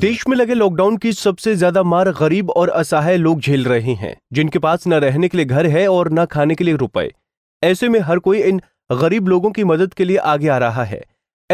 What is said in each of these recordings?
देश में लगे लॉकडाउन की सबसे ज्यादा मार गरीब और असहाय लोग झेल रहे हैं जिनके पास न रहने के लिए घर है और न खाने के लिए रुपए ऐसे में हर कोई इन गरीब लोगों की मदद के लिए आगे आ रहा है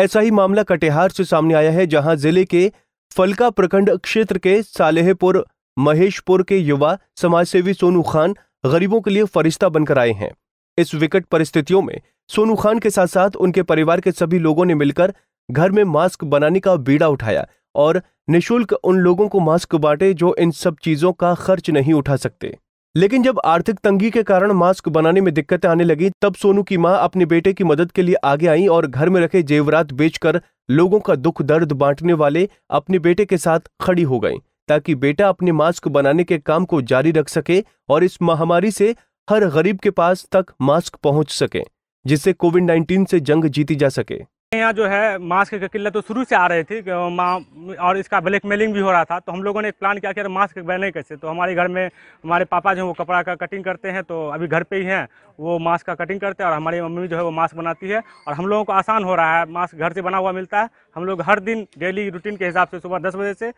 ऐसा ही मामला कटिहार से सामने आया है जहां जिले के फलका प्रखंड क्षेत्र के सालेहपुर महेशपुर के युवा समाजसेवी सोनू खान गरीबों के लिए फरिश्ता बनकर आए हैं इस विकट परिस्थितियों में सोनू खान के साथ साथ उनके परिवार के सभी लोगों ने मिलकर घर में मास्क बनाने का बीड़ा उठाया और निशुल्क उन लोगों को मास्क बांटे जो इन सब चीजों का खर्च नहीं उठा सकते लेकिन जब आर्थिक तंगी के कारण मास्क बनाने में दिक्कतें आने लगी तब सोनू की मां अपने बेटे की मदद के लिए आगे आई और घर में रखे जेवरात बेचकर लोगों का दुख दर्द बांटने वाले अपने बेटे के साथ खड़ी हो गई ताकि बेटा अपने मास्क बनाने के काम को जारी रख सके और इस महामारी से हर गरीब के पास तक मास्क पहुंच सके जिससे कोविड 19 से जंग जीती जा सके यहाँ जो है मास्क की किल्लत तो शुरू से आ रही थी और इसका ब्लैक मेलिंग भी हो रहा था तो हम लोगों ने एक प्लान किया कि अगर मास्क बने कैसे तो हमारे घर में हमारे पापा जो है वो कपड़ा का कटिंग करते हैं तो अभी घर पे ही हैं वो मास्क का कटिंग करते हैं और हमारी मम्मी जो है वो मास्क बनाती है और हम लोगों को आसान हो रहा है मास्क घर से बना हुआ मिलता है हम लोग हर दिन डेली रूटीन के हिसाब से सुबह दस बजे से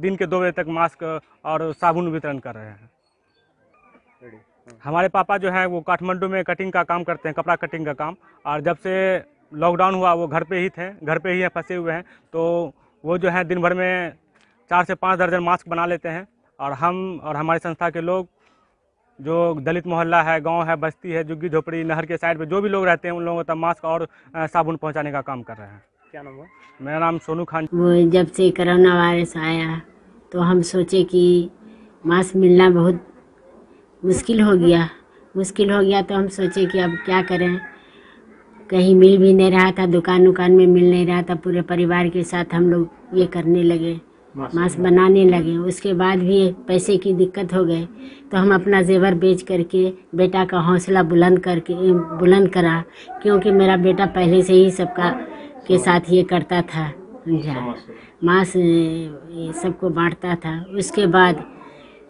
दिन के दो बजे तक मास्क और साबुन वितरण कर रहे हैं हाँ। हमारे पापा जो है वो काठमांडू में कटिंग का काम करते हैं कपड़ा कटिंग का काम और जब से लॉकडाउन हुआ वो घर पे ही थे घर पे ही फंसे हुए हैं तो वो जो है दिन भर में चार से पाँच दर्जन मास्क बना लेते हैं और हम और हमारी संस्था के लोग जो दलित मोहल्ला है गांव है बस्ती है जुग्गी झोपड़ी नहर के साइड पे जो भी लोग रहते हैं उन लोगों तक मास्क और साबुन पहुंचाने का काम कर रहे हैं क्या नाम है मेरा नाम सोनू खान वो जब से करोना वायरस आया तो हम सोचे कि मास्क मिलना बहुत मुश्किल हो गया मुश्किल हो गया तो हम सोचे कि अब क्या करें कहीं मिल भी नहीं रहा था दुकान उकान में मिल नहीं रहा था पूरे परिवार के साथ हम लोग ये करने लगे मांस बनाने लगे उसके बाद भी पैसे की दिक्कत हो गए तो हम अपना जेवर बेच करके बेटा का हौसला बुलंद करके बुलंद करा क्योंकि मेरा बेटा पहले से ही सबका के साथ ये करता था समझा मांस सबको बांटता था उसके बाद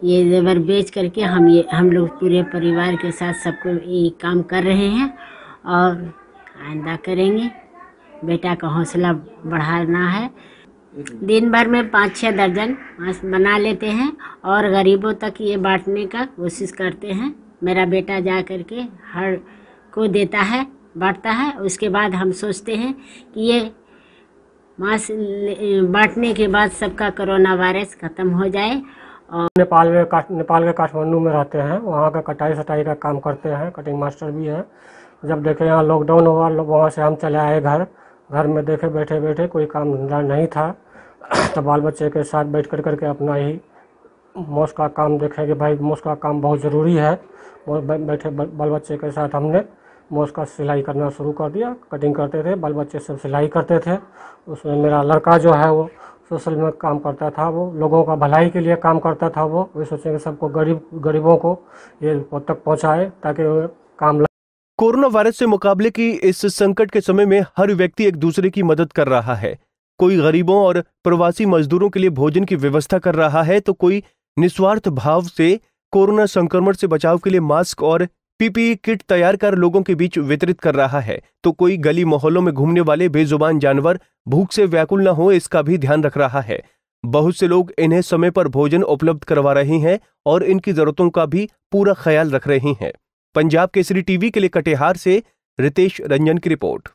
ये जेवर बेच करके हम ये हम लोग पूरे परिवार के साथ सबको ये काम कर रहे हैं और आइंदा करेंगे बेटा का हौसला बढ़ाना है दिन भर में पाँच छः दर्जन मास्क बना लेते हैं और गरीबों तक ये बांटने का कोशिश करते हैं मेरा बेटा जा कर के हर को देता है बांटता है उसके बाद हम सोचते हैं कि ये मास्क बांटने के बाद सबका कोरोना वायरस ख़त्म हो जाए और नेपाल में नेपाल के काठमांडू में रहते हैं वहाँ का कटाई सटाई का काम करते हैं कटिंग मास्टर भी हैं जब देखे यहाँ लॉकडाउन हुआ वहाँ से हम चले आए घर घर में देखे बैठे बैठे कोई काम धंधा नहीं था तो बाल बच्चे के साथ बैठ कर करके अपना ही मोस का काम देखे कि भाई मोस का काम बहुत ज़रूरी है बैठे बाल बच्चे के साथ हमने मोस का सिलाई करना शुरू कर दिया कटिंग करते थे बाल बच्चे सब सिलाई करते थे उसमें मेरा लड़का जो है वो सोशल में काम करता था वो लोगों का भलाई के लिए काम करता था वो वही सोचेंगे सबको गरीब गरीबों को ये तक पहुँचाए ताकि काम कोरोना वायरस से मुकाबले की इस संकट के समय में हर व्यक्ति एक दूसरे की मदद कर रहा है कोई गरीबों और प्रवासी मजदूरों के लिए भोजन की व्यवस्था कर रहा है तो कोई निस्वार्थ भाव से कोरोना संक्रमण से बचाव के लिए मास्क और पीपीई किट तैयार कर लोगों के बीच वितरित कर रहा है तो कोई गली मोहल्लों में घूमने वाले बेजुबान जानवर भूख से व्याकुल न हो इसका भी ध्यान रख रहा है बहुत से लोग इन्हें समय पर भोजन उपलब्ध करवा रहे हैं और इनकी जरूरतों का भी पूरा ख्याल रख रहे हैं पंजाब केसरी टीवी के लिए कटिहार से रितेश रंजन की रिपोर्ट